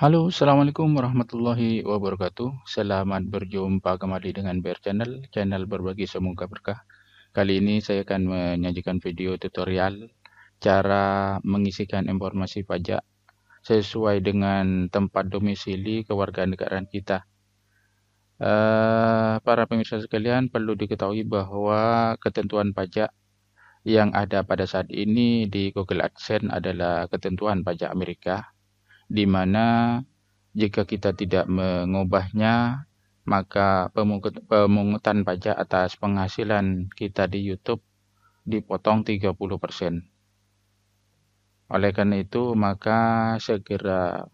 Halo, Assalamualaikum warahmatullahi wabarakatuh. Selamat berjumpa kembali dengan BR Channel, channel berbagi semoga berkah. Kali ini saya akan menyajikan video tutorial cara mengisikan informasi pajak sesuai dengan tempat domisili kewarganegaraan kita. Uh, para pemirsa sekalian perlu diketahui bahwa ketentuan pajak yang ada pada saat ini di Google AdSense adalah ketentuan pajak Amerika di mana jika kita tidak mengubahnya, maka pemungut, pemungutan pajak atas penghasilan kita di YouTube dipotong 30%. Oleh karena itu, maka segera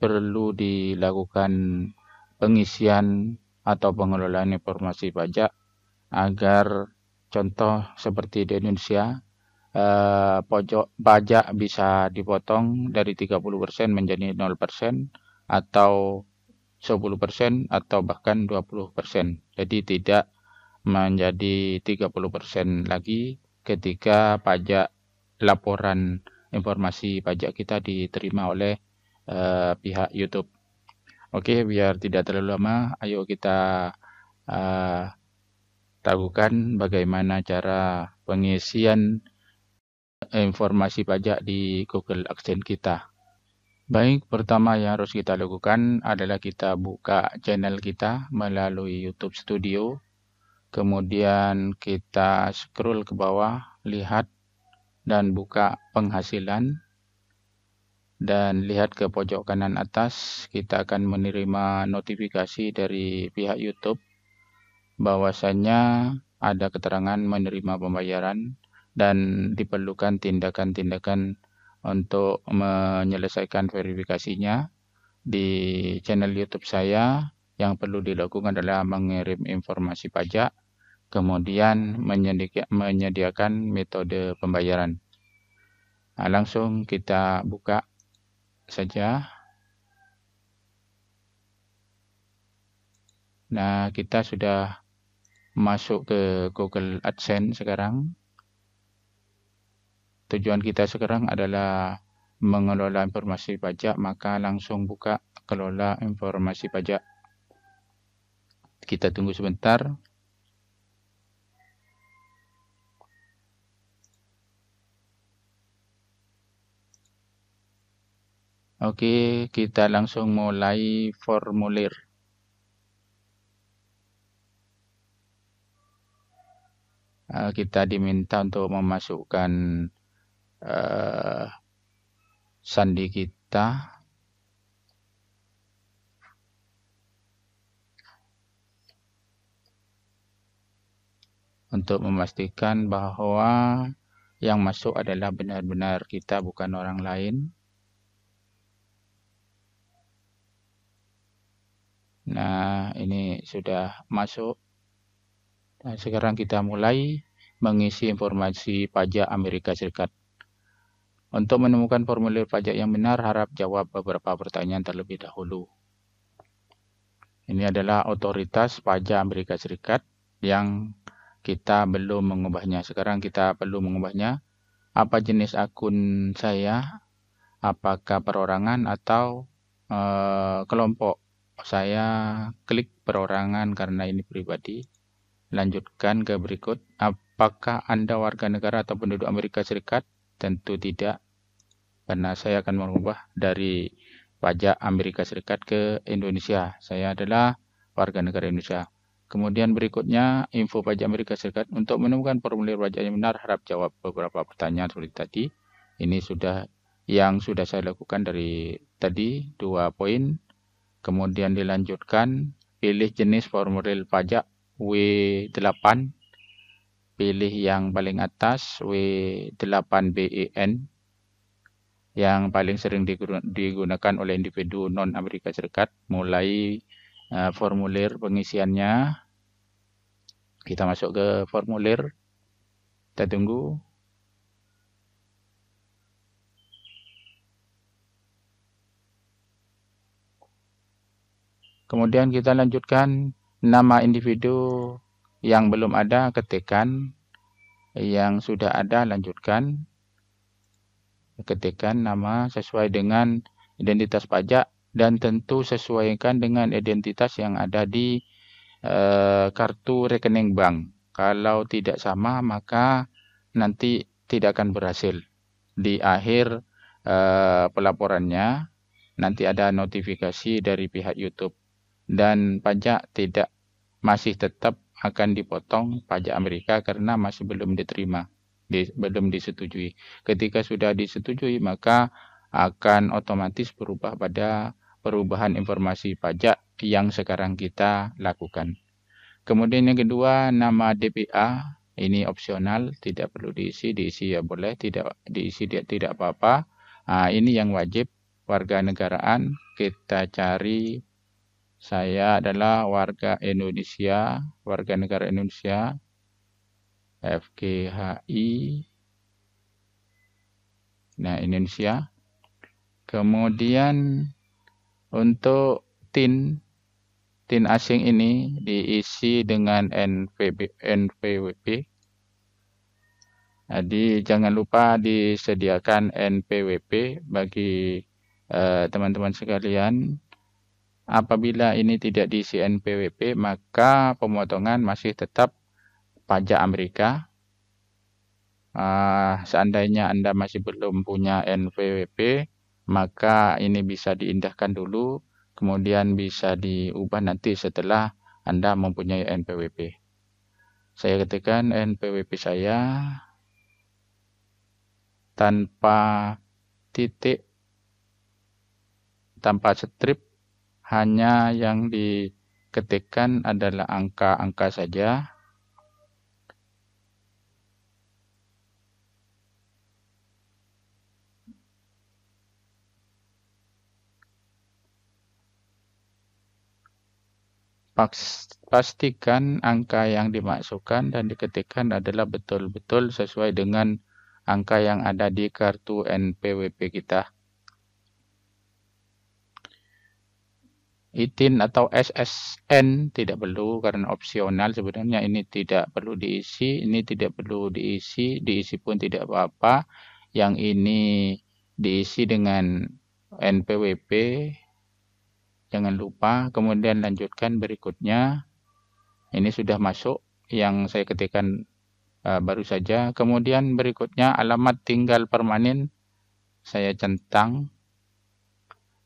perlu dilakukan pengisian atau pengelolaan informasi pajak agar contoh seperti di Indonesia eh, pojok pajak bisa dipotong dari 30% menjadi 0% atau 10% atau bahkan 20%. Jadi tidak menjadi 30% lagi ketika pajak laporan informasi pajak kita diterima oleh eh, pihak YouTube. Oke, biar tidak terlalu lama, ayo kita eh, tahukan bagaimana cara pengisian informasi pajak di Google AdSense kita. Baik, pertama yang harus kita lakukan adalah kita buka channel kita melalui YouTube Studio. Kemudian kita scroll ke bawah, lihat dan buka penghasilan. Dan lihat ke pojok kanan atas, kita akan menerima notifikasi dari pihak YouTube bahwasanya ada keterangan menerima pembayaran dan diperlukan tindakan-tindakan untuk menyelesaikan verifikasinya di channel YouTube saya yang perlu dilakukan adalah mengirim informasi pajak kemudian menyediakan metode pembayaran nah, langsung kita buka saja nah kita sudah masuk ke Google AdSense sekarang tujuan kita sekarang adalah mengelola informasi pajak, maka langsung buka kelola informasi pajak. Kita tunggu sebentar. Oke, kita langsung mulai formulir. Eh, kita diminta untuk memasukkan uh, sandi kita untuk memastikan bahwa yang masuk adalah benar-benar kita bukan orang lain. Nah, ini sudah masuk. Nah, sekarang kita mulai mengisi informasi pajak Amerika Serikat. Untuk menemukan formulir pajak yang benar, harap jawab beberapa pertanyaan terlebih dahulu. Ini adalah otoritas pajak Amerika Serikat yang kita belum mengubahnya. Sekarang kita perlu mengubahnya. Apa jenis akun saya? Apakah perorangan atau e, kelompok? Saya klik perorangan karena ini pribadi. Lanjutkan ke berikut. Apakah Anda warga negara atau penduduk Amerika Serikat? Tentu tidak, karena saya akan merubah dari pajak Amerika Serikat ke Indonesia. Saya adalah warga negara Indonesia. Kemudian berikutnya info pajak Amerika Serikat. Untuk menemukan formulir pajak yang benar, harap jawab beberapa pertanyaan seperti tadi. Ini sudah yang sudah saya lakukan dari tadi dua poin. Kemudian dilanjutkan pilih jenis formulir pajak W8 pilih yang paling atas W8BEN e yang paling sering digunakan oleh individu non Amerika Serikat mulai uh, formulir pengisiannya kita masuk ke formulir kita tunggu kemudian kita lanjutkan nama individu yang belum ada ketikan, yang sudah ada lanjutkan. Ketikan nama sesuai dengan identitas pajak dan tentu sesuaikan dengan identitas yang ada di e, kartu rekening bank. Kalau tidak sama maka nanti tidak akan berhasil. Di akhir e, pelaporannya nanti ada notifikasi dari pihak YouTube dan pajak tidak masih tetap akan dipotong pajak Amerika karena masih belum diterima, di, belum disetujui. Ketika sudah disetujui, maka akan otomatis berubah pada perubahan informasi pajak yang sekarang kita lakukan. Kemudian yang kedua, nama DPA ini opsional, tidak perlu diisi, diisi ya boleh, tidak diisi dia tidak apa-apa. Nah, ini yang wajib warga negaraan kita cari saya adalah warga Indonesia, warga negara Indonesia, FGHI, nah Indonesia. Kemudian untuk tin, tin asing ini diisi dengan NPB, NPWP. Jadi nah, jangan lupa disediakan NPWP bagi eh, teman-teman eh, sekalian Apabila ini tidak di CNPWP, maka pemotongan masih tetap pajak Amerika. Uh, seandainya Anda masih belum punya NPWP, maka ini bisa diindahkan dulu, kemudian bisa diubah nanti setelah Anda mempunyai NPWP. Saya ketikkan NPWP saya tanpa titik, tanpa strip, hanya yang diketikkan adalah angka-angka saja. Pastikan angka yang dimasukkan dan diketikkan adalah betul-betul sesuai dengan angka yang ada di kartu NPWP kita. itin atau SSN tidak perlu karena opsional sebenarnya ini tidak perlu diisi ini tidak perlu diisi diisi pun tidak apa-apa yang ini diisi dengan NPWP jangan lupa kemudian lanjutkan berikutnya ini sudah masuk yang saya ketikkan eh, baru saja kemudian berikutnya alamat tinggal permanen saya centang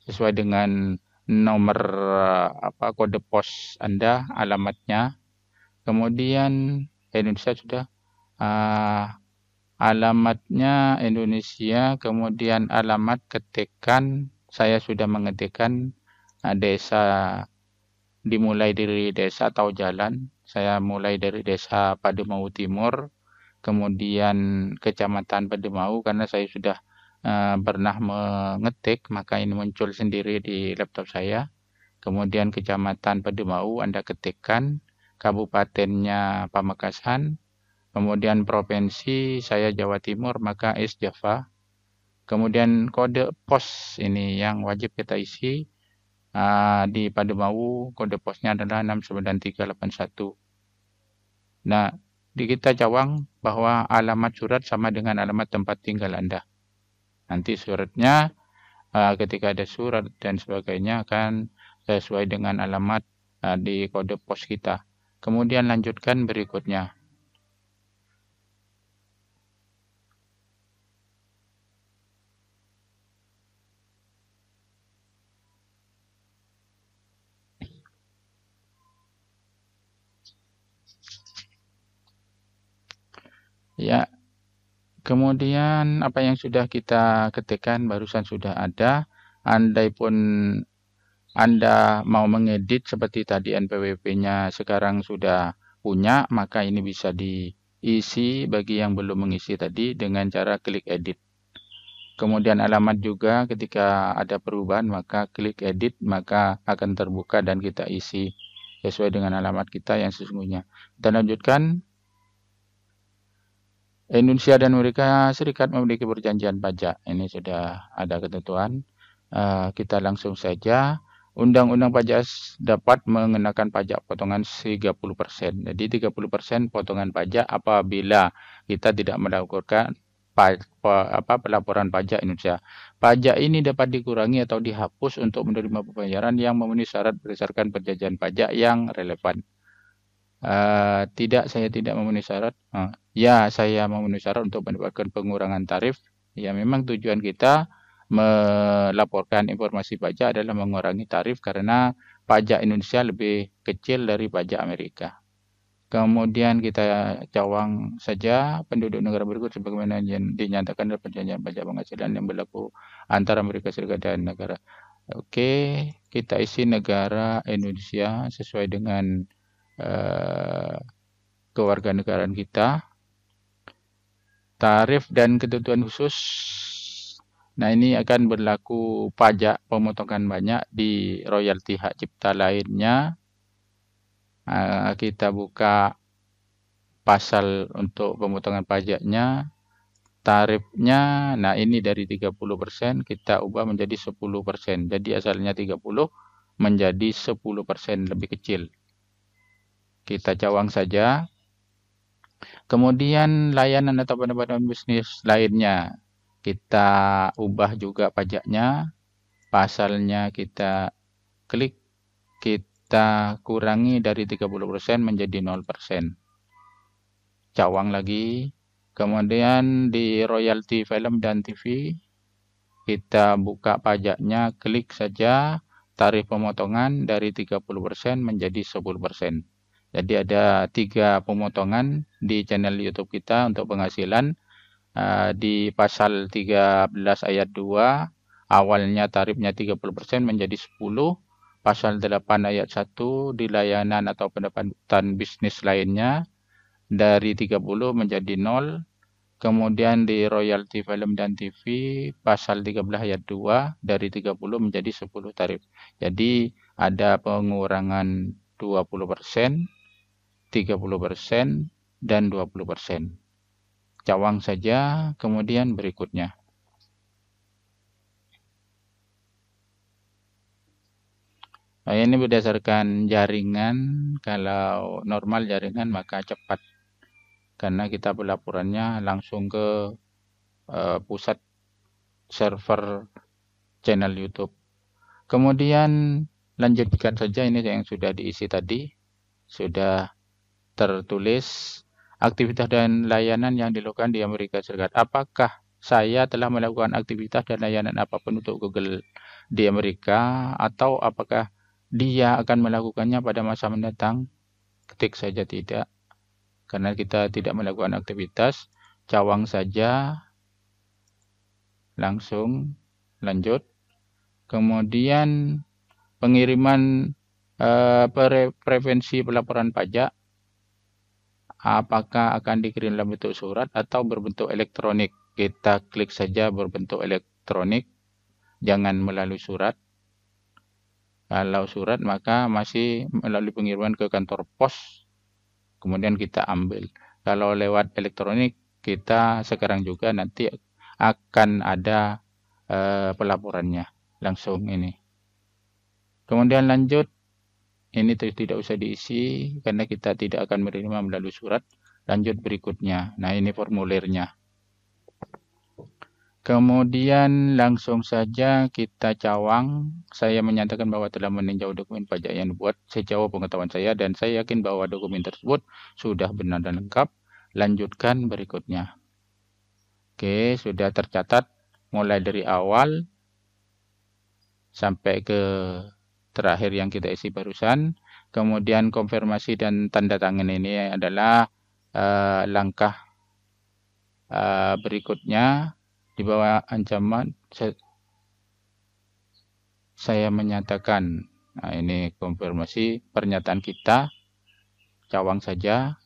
sesuai dengan nomor eh, apa kode pos Anda, alamatnya. Kemudian Indonesia sudah uh, alamatnya Indonesia, kemudian alamat ketikan saya sudah mengetikkan uh, eh, desa dimulai dari desa atau jalan. Saya mulai dari desa Pademau Timur, kemudian kecamatan Pademau karena saya sudah Eh, pernah mengetik maka ini muncul sendiri di laptop saya kemudian kecamatan Pademau Anda ketikkan kabupatennya Pamekasan kemudian provinsi saya Jawa Timur maka S Java kemudian kode pos ini yang wajib kita isi eh, di Pademau kode posnya adalah 69381 nah di kita cawang bahwa alamat surat sama dengan alamat tempat tinggal Anda Nanti suratnya uh, ketika ada surat dan sebagainya akan sesuai dengan alamat uh, di kode pos kita. Kemudian lanjutkan berikutnya. Ya, Kemudian apa yang sudah kita ketikkan barusan sudah ada. Andai pun Anda mau mengedit seperti tadi NPWP-nya sekarang sudah punya, maka ini bisa diisi bagi yang belum mengisi tadi dengan cara klik edit. Kemudian alamat juga ketika ada perubahan maka klik edit maka akan terbuka dan kita isi sesuai dengan alamat kita yang sesungguhnya. Kita lanjutkan Indonesia dan Amerika Serikat memiliki perjanjian pajak. Ini sudah ada ketentuan. Uh, kita langsung saja. Undang-undang pajak dapat mengenakan pajak potongan 30%. Jadi 30% potongan pajak apabila kita tidak melakukan apa, pelaporan pajak Indonesia. Pajak ini dapat dikurangi atau dihapus untuk menerima pembayaran yang memenuhi syarat berdasarkan perjanjian pajak yang relevan. Eh, tidak saya tidak memenuhi syarat uh, ya saya memenuhi syarat untuk mendapatkan pengurangan tarif ya memang tujuan kita melaporkan informasi pajak adalah mengurangi tarif karena pajak Indonesia lebih kecil dari pajak Amerika. Kemudian kita cawang saja penduduk negara berikut sebagaimana yang dinyatakan dalam perjanjian pajak penghasilan yang berlaku antara Amerika Serikat dan negara. Oke, kita isi negara Indonesia sesuai dengan Eh, kewarganegaraan kita. Tarif dan ketentuan khusus. Nah, ini akan berlaku pajak pemotongan banyak di royalti hak cipta lainnya. Eh, kita buka pasal untuk pemotongan pajaknya. Tarifnya, nah ini dari 30% kita ubah menjadi 10%. Jadi asalnya 30 menjadi 10% lebih kecil kita cawang saja. Kemudian layanan atau pendapatan bisnis lainnya kita ubah juga pajaknya, pasalnya kita klik, kita kurangi dari 30% menjadi 0%. Cawang lagi, kemudian di royalty film dan TV kita buka pajaknya, klik saja tarif pemotongan dari 30% menjadi 10%. Jadi hmm. ada tiga pemotongan di channel YouTube kita untuk penghasilan eh, di pasal 13 ayat 2 awalnya tarifnya 30% menjadi 10 pasal 8 ayat 1 di layanan atau pendapatan bisnis lainnya dari 30 menjadi 0 kemudian di royalty film dan TV pasal 13 ayat 2 dari 30 menjadi 10 tarif jadi ada pengurangan 20 30% dan 20%. Cawang saja, kemudian berikutnya. Nah, ini berdasarkan jaringan, kalau normal jaringan maka cepat. Karena kita pelaporannya langsung ke uh, pusat server channel YouTube. Kemudian lanjutkan saja ini yang sudah diisi tadi. Sudah tertulis aktivitas dan layanan yang dilakukan di Amerika Serikat. Apakah saya telah melakukan aktivitas dan layanan apapun untuk Google di Amerika atau apakah dia akan melakukannya pada masa mendatang? Ketik saja tidak. Karena kita tidak melakukan aktivitas, cawang saja. Langsung lanjut. Kemudian pengiriman eh, pre prevensi pelaporan pajak apakah akan dikirim dalam bentuk surat atau berbentuk elektronik. Kita klik saja berbentuk elektronik, jangan melalui surat. Kalau surat maka masih melalui pengiriman ke kantor pos, kemudian kita ambil. Kalau lewat elektronik, kita sekarang juga nanti akan ada uh, pelaporannya langsung ini. Kemudian lanjut ini tidak usah diisi karena kita tidak akan menerima melalui surat. Lanjut berikutnya. Nah, ini formulirnya. Kemudian langsung saja kita cawang. Saya menyatakan bahwa telah meninjau dokumen pajak yang dibuat sejauh pengetahuan saya dan saya yakin bahwa dokumen tersebut sudah benar dan lengkap. Lanjutkan berikutnya. Oke, sudah tercatat mulai dari awal sampai ke terakhir yang kita isi barusan. Kemudian konfirmasi dan tanda tangan ini adalah uh, langkah uh, berikutnya di bawah ancaman saya, menyatakan. Nah, ini konfirmasi pernyataan kita. Cawang saja.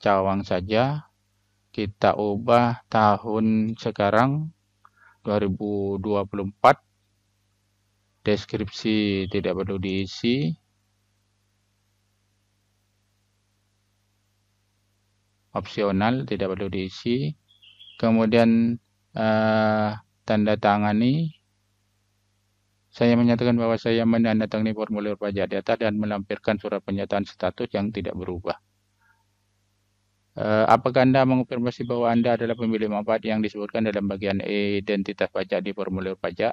Cawang saja kita ubah tahun sekarang 2024 deskripsi tidak perlu diisi opsional tidak perlu diisi kemudian eh, tanda tangani saya menyatakan bahwa saya menandatangani formulir pajak data dan melampirkan surat pernyataan status yang tidak berubah eh, apakah Anda mengonfirmasi bahwa Anda adalah pemilih manfaat yang disebutkan dalam bagian identitas pajak di formulir pajak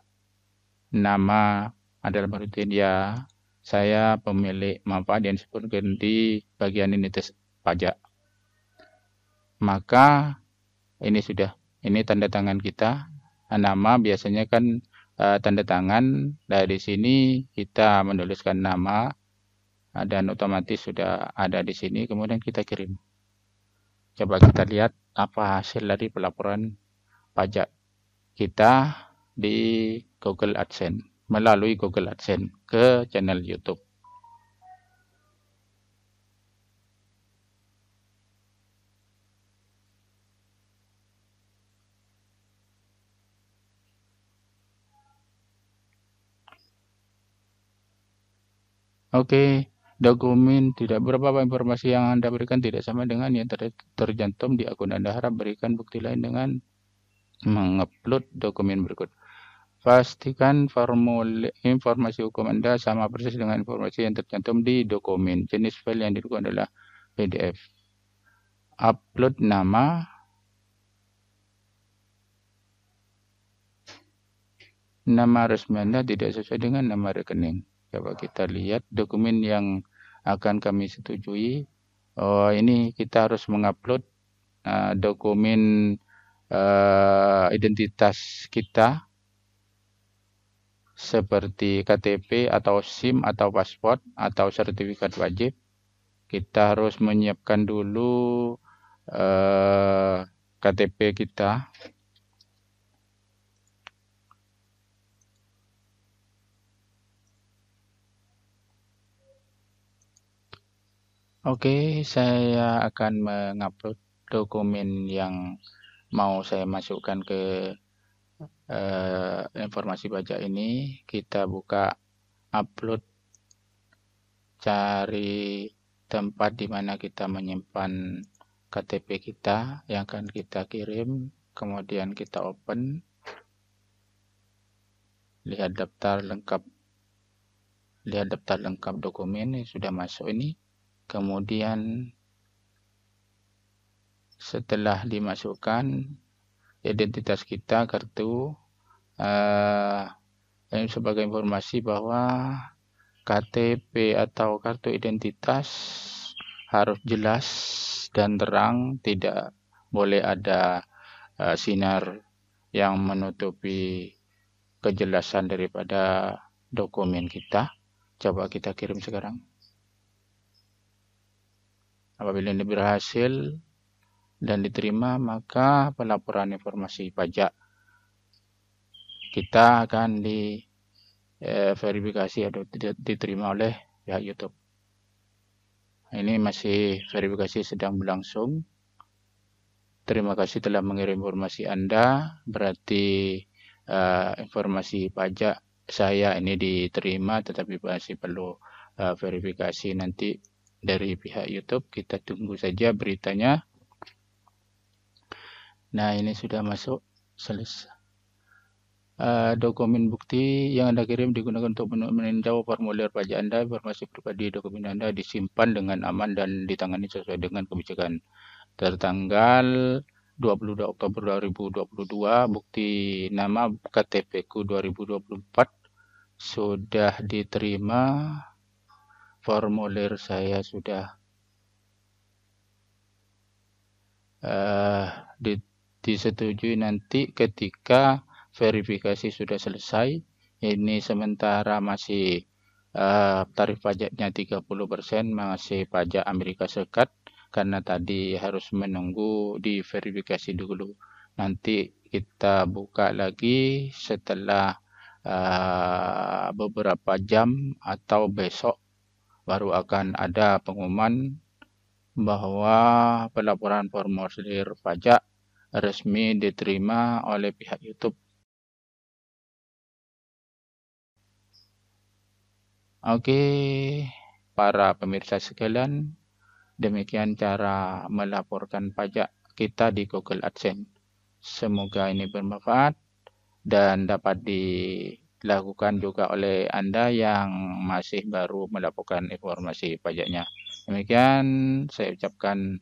nama adalah berarti ya saya pemilik manfaat yang disebutkan di bagian ini tes pajak. Maka ini sudah ini tanda tangan kita. Nah, nama biasanya kan e, tanda tangan dari sini kita menuliskan nama dan otomatis sudah ada di sini kemudian kita kirim. Coba kita lihat apa hasil dari pelaporan pajak kita di Google AdSense melalui Google AdSense ke channel YouTube. Oke, okay. dokumen tidak berapa informasi yang Anda berikan tidak sama dengan yang ter tercantum di akun Anda. Harap berikan bukti lain dengan mengupload dokumen berikut. Pastikan formul informasi hukum Anda sama persis dengan informasi yang tercantum di dokumen. Jenis file yang dilakukan adalah PDF. Upload nama, nama resmi Anda tidak sesuai dengan nama rekening. Coba kita lihat dokumen yang akan kami setujui. Oh, ini kita harus mengupload uh, dokumen uh, identitas kita seperti KTP atau SIM atau paspor atau sertifikat wajib, kita harus menyiapkan dulu eh, KTP kita. Oke, saya akan mengupload dokumen yang mau saya masukkan ke Eh, informasi pajak ini kita buka upload cari tempat di mana kita menyimpan KTP kita yang akan kita kirim kemudian kita open lihat daftar lengkap lihat daftar lengkap dokumen yang sudah masuk ini kemudian setelah dimasukkan identitas kita kartu eh, sebagai informasi bahwa KTP atau kartu identitas harus jelas dan terang tidak boleh ada eh, sinar yang menutupi kejelasan daripada dokumen kita coba kita kirim sekarang apabila ini berhasil dan diterima maka pelaporan informasi pajak kita akan di eh, verifikasi atau diterima oleh pihak YouTube. Ini masih verifikasi sedang berlangsung. Terima kasih telah mengirim informasi Anda. Berarti eh, informasi pajak saya ini diterima tetapi masih perlu eh, verifikasi nanti dari pihak YouTube. Kita tunggu saja beritanya. Nah, ini sudah masuk selesai. Uh, eh, dokumen bukti yang Anda kirim digunakan untuk meninjau formulir pajak Anda, informasi pribadi dokumen Anda disimpan dengan aman dan ditangani sesuai dengan kebijakan. Tertanggal 22 Oktober 2022, bukti nama KTPku 2024 sudah diterima. Formulir saya sudah uh, eh, diterima disetujui nanti ketika verifikasi sudah selesai. Ini sementara masih uh, tarif pajaknya 30% masih pajak Amerika Serikat karena tadi harus menunggu diverifikasi dulu. Nanti kita buka lagi setelah uh, beberapa jam atau besok baru akan ada pengumuman bahwa pelaporan formulir pajak resmi diterima oleh pihak YouTube. Oke, para pemirsa sekalian, demikian cara melaporkan pajak kita di Google AdSense. Semoga ini bermanfaat dan dapat dilakukan juga oleh Anda yang masih baru melaporkan informasi pajaknya. Demikian saya ucapkan